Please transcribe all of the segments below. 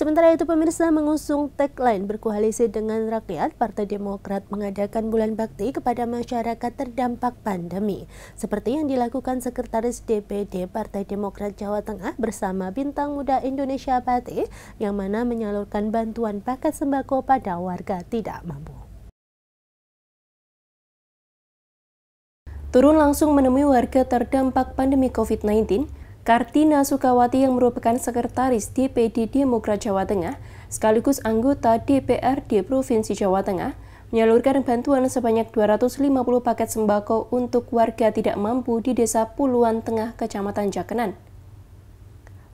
Sementara itu pemirsa mengusung tagline berkoalisi dengan rakyat, Partai Demokrat mengadakan bulan bakti kepada masyarakat terdampak pandemi. Seperti yang dilakukan Sekretaris DPD Partai Demokrat Jawa Tengah bersama Bintang Muda Indonesia Pati yang mana menyalurkan bantuan paket sembako pada warga tidak mampu. Turun langsung menemui warga terdampak pandemi COVID-19, Kartina Sukawati yang merupakan sekretaris DPD Demokrat Jawa Tengah sekaligus anggota DPRD Provinsi Jawa Tengah menyalurkan bantuan sebanyak 250 paket sembako untuk warga tidak mampu di Desa Puluhan Tengah, Kecamatan Jakenan.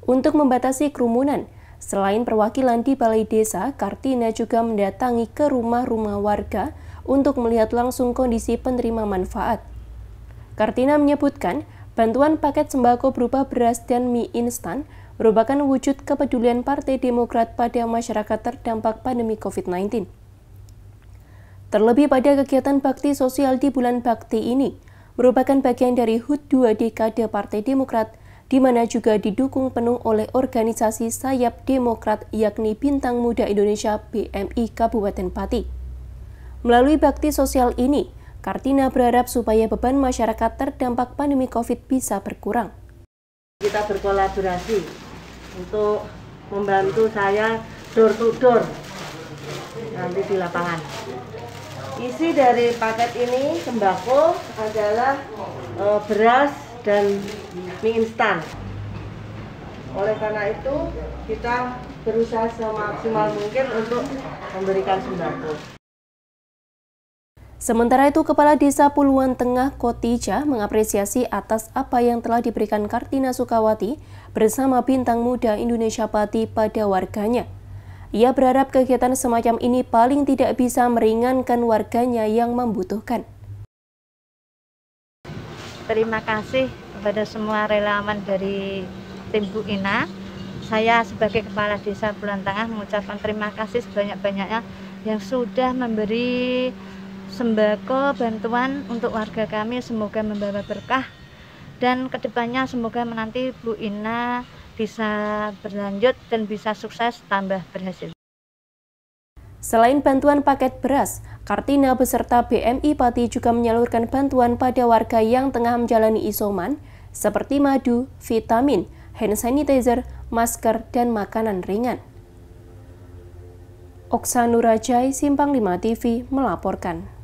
Untuk membatasi kerumunan, selain perwakilan di Balai Desa, Kartina juga mendatangi ke rumah-rumah warga untuk melihat langsung kondisi penerima manfaat. Kartina menyebutkan, Bantuan paket sembako berupa beras dan mie instan merupakan wujud kepedulian Partai Demokrat pada masyarakat terdampak pandemi COVID-19. Terlebih pada kegiatan bakti sosial di bulan bakti ini, merupakan bagian dari HUT 2 dekade Partai Demokrat, di mana juga didukung penuh oleh organisasi sayap Demokrat yakni Bintang Muda Indonesia BMI Kabupaten Pati. Melalui bakti sosial ini, Kartina berharap supaya beban masyarakat terdampak pandemi COVID bisa berkurang. Kita berkolaborasi untuk membantu saya door to door nanti di lapangan. Isi dari paket ini sembako adalah e, beras dan mie instan. Oleh karena itu kita berusaha semaksimal mungkin untuk memberikan sembako. Sementara itu, Kepala Desa Puluhan Tengah Kotija mengapresiasi atas apa yang telah diberikan Kartina Sukawati bersama Bintang Muda Indonesia Pati pada warganya. Ia berharap kegiatan semacam ini paling tidak bisa meringankan warganya yang membutuhkan. Terima kasih kepada semua relawan dari tim Bu Ina. Saya sebagai Kepala Desa Puluan Tengah mengucapkan terima kasih sebanyak-banyaknya yang sudah memberi sembako bantuan untuk warga kami semoga membawa berkah dan kedepannya semoga menanti Bu Ina bisa berlanjut dan bisa sukses tambah berhasil. Selain bantuan paket beras, Kartina beserta BMI Pati juga menyalurkan bantuan pada warga yang tengah menjalani isoman seperti madu, vitamin, hand sanitizer, masker, dan makanan ringan. Oksanurajai Simpang 5 TV melaporkan.